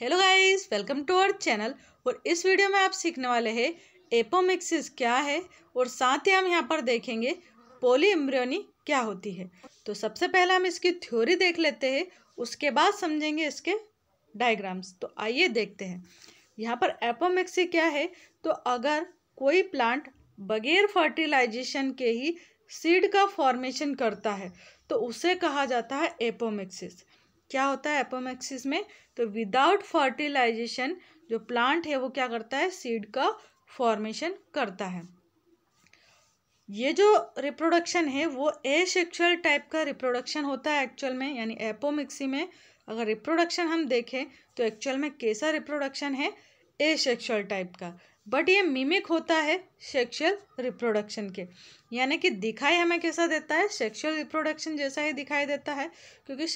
Hello guys welcome to our channel और इस video में आप सीखने वाले हैं एपोमिक्सिस क्या है और साथ ही हम यहाँ पर देखेंगे पोली क्या होती है तो सबसे पहले हम इसकी थ्योरी देख लेते हैं उसके बाद समझेंगे इसके डायग्राम्स तो आइए देखते हैं यहाँ पर एपोमिक्सी क्या है तो अगर कोई प्लांट बगैर फर्टिलाइजेशन के ही सीड का फॉर्मेशन करता है तो उसे कहा जाता है एपोमिक्सिस क्या होता है एपोमैक्सिस में तो विदाउट फर्टिलाइजेशन जो प्लांट है वो क्या करता है सीड का फॉर्मेशन करता है ये जो रिप्रोडक्शन है वो एसेक्सुअल टाइप का रिप्रोडक्शन होता है एक्चुअल में यानी एपोमिक्सी में अगर रिप्रोडक्शन हम देखें तो एक्चुअल में कैसा रिप्रोडक्शन है एसेक्सुअल टाइप का बट ये मिमिक होता है सेक्शुअल रिप्रोडक्शन के यानी कि दिखाई हमें कैसा देता है सेक्शुअल रिप्रोडक्शन जैसा ही दिखाई देता है क्योंकि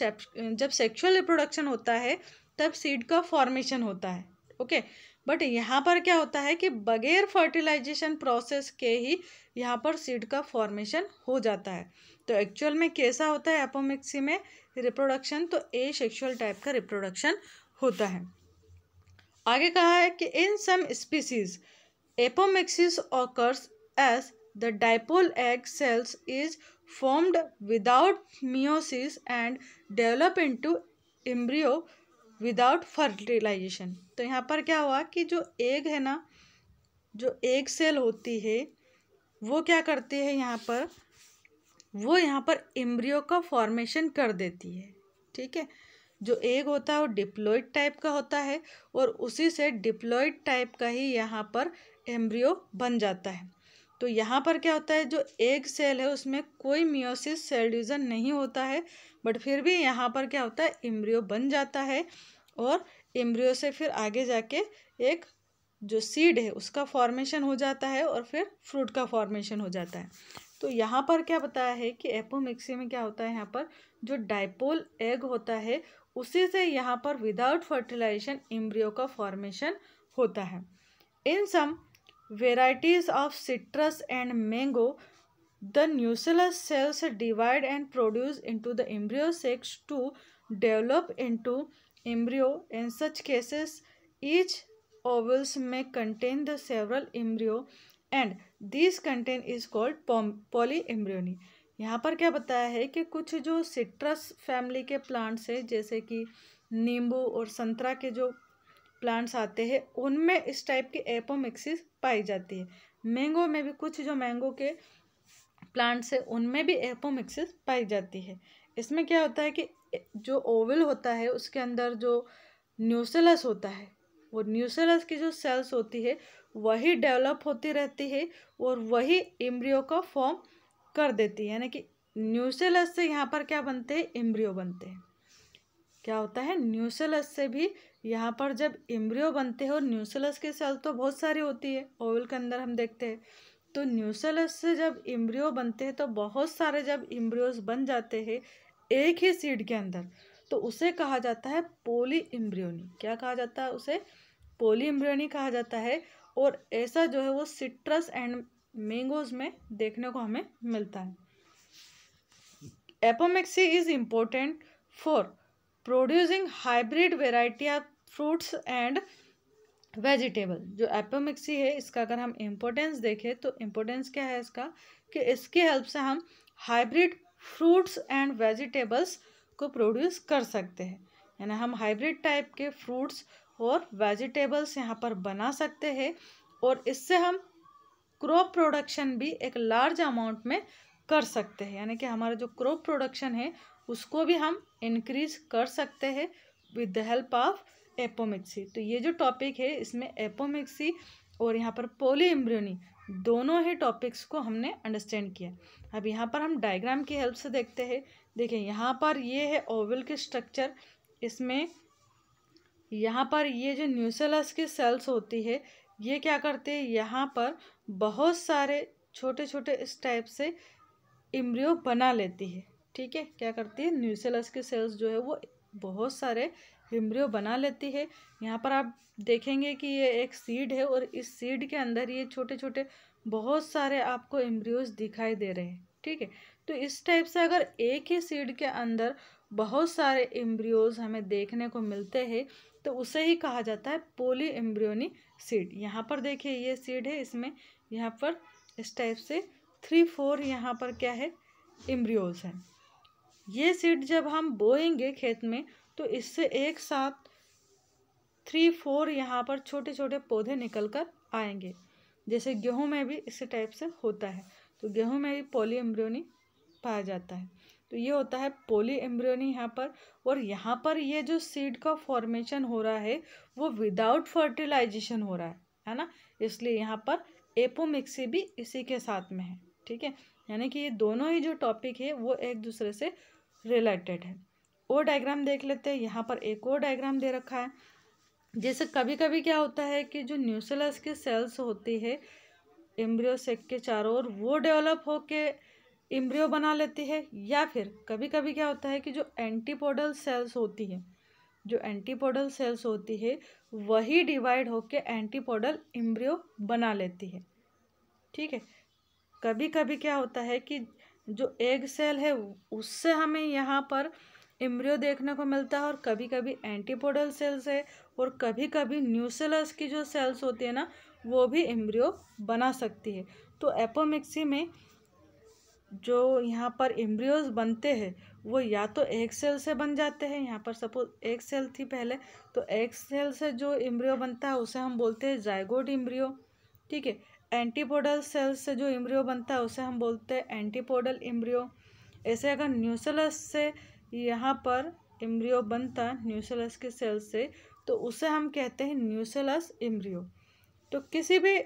जब सेक्शुअल रिप्रोडक्शन होता है तब सीड का फॉर्मेशन होता है ओके बट यहाँ पर क्या होता है कि बगैर फर्टिलाइजेशन प्रोसेस के ही यहाँ पर सीड का फॉर्मेशन हो जाता है तो एक्चुअल में कैसा होता है एपोमिक्सी में रिप्रोडक्शन तो ए सेक्शुअल टाइप का रिप्रोडक्शन होता है आगे कहा है कि in some species apomixis occurs as the diploid egg cells is formed without meiosis and develop to embryo without fertilization तो यहाँ पर क्या हुआ कि जो एग है ना जो एग सेल होती है वो क्या करती है यहाँ पर वो यहाँ पर एम्ब्रियो का फॉर्मेशन कर देती है ठीक है जो एग होता है वो डिप्लोइड टाइप का होता है और उसी से डिप्लोइड टाइप का ही यहाँ पर एम्ब्रियो बन जाता है तो यहाँ पर क्या होता है जो एग सेल है उसमें कोई मियोसिस सेल डिवीज़न नहीं होता है बट फिर भी यहाँ पर क्या होता है एम्ब्रियो बन जाता है और एम्ब्रियो से फिर आगे जाके एक जो सीड है उसका फॉर्मेशन हो जाता है और फिर फ्रूट का फॉर्मेशन हो जाता है तो यहाँ पर क्या बताया है कि एपोमिक्सी में क्या होता है यहाँ पर जो डायपोल एग होता है उसी से यहाँ पर विदाउट फर्टिलाइजेशन इम्ब्रियो का फॉर्मेशन होता है in some varieties of citrus and mango the nucellus cells divide and produce into the embryo sacs to develop into embryo in such cases each ovules में contain the several embryo and this contain is called पॉम polyembryony यहाँ पर क्या बताया है कि कुछ जो सिट्रस फैमिली के प्लांट्स हैं जैसे कि नींबू और संतरा के जो प्लांट्स आते हैं उनमें इस टाइप की एपोमिक्सिस पाई जाती है मैंगो में भी कुछ जो मैंगो के प्लांट्स हैं उनमें भी एपोमिक्सिस पाई जाती है इसमें क्या होता है कि जो ओवल होता है उसके अंदर जो न्यूसेलस होता है वो न्यूसेलस की जो सेल्स होती है वही डेवलप होती रहती है और वही इम्ब्रियो का फॉर्म कर देती है यानी कि न्यूसेलस से यहाँ पर क्या बनते हैं इम्ब्रियो बनते हैं क्या होता है न्यूसेलस से भी यहाँ पर जब इम्ब्रियो बनते हैं और न्यूसेलस की सेल तो बहुत सारी होती है ओवल के अंदर हम देखते हैं तो न्यूसेलस से जब इम्ब्रियो बनते हैं तो बहुत सारे जब इम्ब्रियोज बन जाते हैं एक ही सीड के अंदर तो उसे कहा जाता है पोली इम्ब्रियोनी क्या कहा जाता है उसे पोली इम्ब्रियोनी कहा जाता है और ऐसा जो है वो सिट्रस एंड मैंगोज़ में देखने को हमें मिलता है apomixis is important for producing hybrid variety of fruits and vegetable जो एपोमिक्सी है इसका अगर हम इम्पोर्टेंस देखें तो इम्पोर्टेंस क्या है इसका कि इसकी हेल्प से हम हाइब्रिड फ्रूट्स एंड वेजिटेबल्स को प्रोड्यूस कर सकते हैं यानी हम हाइब्रिड टाइप के फ्रूट्स और वेजिटेबल्स यहाँ पर बना सकते हैं और इससे हम क्रॉप प्रोडक्शन भी एक लार्ज अमाउंट में कर सकते हैं यानी कि हमारा जो क्रॉप प्रोडक्शन है उसको भी हम इंक्रीज कर सकते हैं with the help of apomixis तो ये जो टॉपिक है इसमें एपोमिक्सी और यहाँ पर पोलीएम्ब्रियोनी दोनों ही टॉपिक्स को हमने अंडरस्टैंड किया अब यहाँ पर हम डायग्राम की हेल्प से देखते हैं देखिए यहाँ पर ये है ओवल के स्ट्रक्चर इसमें यहाँ पर ये जो न्यूसेलस की सेल्स होती है ये क्या करते हैं यहाँ पर बहुत सारे छोटे छोटे इस टाइप से इम्ब्रियो बना लेती है ठीक है क्या करती है न्यूसेलस के सेल्स जो है वो बहुत सारे इम्ब्रियो बना लेती है यहाँ पर आप देखेंगे कि ये एक सीड है और इस सीड के अंदर ये छोटे छोटे बहुत सारे आपको इम्ब्रियोज दिखाई दे रहे हैं ठीक है तो इस टाइप से अगर एक ही सीड के अंदर बहुत सारे इम्ब्रियोज हमें देखने को मिलते हैं तो उसे ही कहा जाता है पोली एम्ब्रियोनी सीड यहाँ पर देखिए ये सीड है इसमें यहाँ पर इस टाइप से थ्री फोर यहाँ पर क्या है एम्ब्रियोज हैं ये सीड जब हम बोएंगे खेत में तो इससे एक साथ थ्री फोर यहाँ पर छोटे छोटे पौधे निकल कर आएंगे जैसे गेहूँ में भी इस टाइप से होता है तो गेहूँ में भी पोली एम्ब्रियोनी पाया जाता है तो ये होता है पोली एम्ब्रियोनी यहाँ पर और यहाँ पर ये जो सीड का फॉर्मेशन हो रहा है वो विदाउट फर्टिलाइजेशन हो रहा है है ना इसलिए यहाँ पर एपोमिक्सी भी इसी के साथ में है ठीक है यानी कि ये दोनों ही जो टॉपिक है वो एक दूसरे से रिलेटेड है और डायग्राम देख लेते हैं यहाँ पर एक और डायग्राम दे रखा है जैसे कभी कभी क्या होता है कि जो न्यूसेलस के सेल्स होती है एम्ब्रियोसेक के चारों ओर वो डेवलप होके इम्ब्रियो बना लेती है या फिर कभी कभी क्या होता है कि जो एंटीपोडल सेल्स होती हैं जो एंटीपोडल सेल्स होती है वही डिवाइड होकर एंटीपोडल इम्ब्रियो बना लेती है ठीक है कभी कभी क्या होता है कि जो एग सेल है उससे हमें यहाँ पर इम्ब्रियो देखने को मिलता है और कभी कभी एंटीपोडल सेल्स है और कभी कभी न्यूसेलस की जो सेल्स होती है ना वो भी इम्ब्रियो बना सकती है तो एपोमिक्सी में जो यहाँ पर एम्ब्रियोज बनते हैं वो या तो एक सेल से बन जाते हैं यहाँ पर सपोज एक सेल थी पहले तो एक सेल से जो एम्ब्रियो बनता है उसे हम बोलते हैं जायगोड एम्ब्रियो ठीक है एंटीपोडल सेल से जो एम्ब्रियो बनता है उसे हम बोलते हैं एंटीपोडल एम्ब्रियो ऐसे अगर न्यूसेलस से यहाँ पर एम्ब्रियो बनता है न्यूसेलस के सेल से तो उसे हम कहते हैं न्यूसेलस एम्ब्रियो तो किसी भी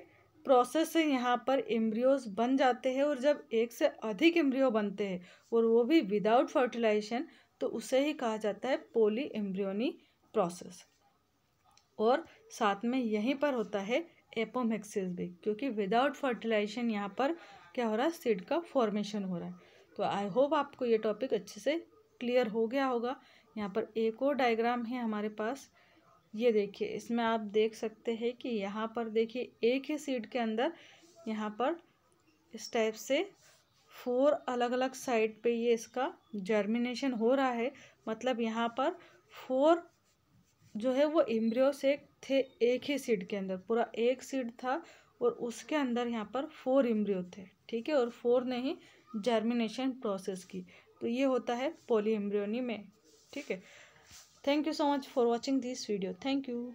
प्रोसेस से यहाँ पर एम्ब्रियोज बन जाते हैं और जब एक से अधिक एम्ब्रियो बनते हैं और वो भी विदाउट फर्टिलाइजेशन तो उसे ही कहा जाता है पोली एम्ब्रियोनी प्रोसेस और साथ में यहीं पर होता है एपोमेक्सिस भी क्योंकि विदाउट फर्टिलाइजेशन यहाँ पर क्या हो रहा है सीड का फॉर्मेशन हो रहा है तो आई होप आपको ये टॉपिक अच्छे से क्लियर हो गया होगा यहाँ पर एक और डायग्राम है हमारे पास ये देखिए इसमें आप देख सकते हैं कि यहाँ पर देखिए एक ही सीड के अंदर यहाँ पर इस टाइप से फोर अलग अलग साइड पे ये इसका जर्मिनेशन हो रहा है मतलब यहाँ पर फोर जो है वो इम्ब्रियो से थे एक ही सीड के अंदर पूरा एक सीड था और उसके अंदर यहाँ पर फोर इम्ब्रियो थे ठीक है और फोर ने ही जर्मिनेशन प्रोसेस की तो ये होता है पोली इम्ब्रियोनी में ठीक है Thank you so much for watching this video. Thank you.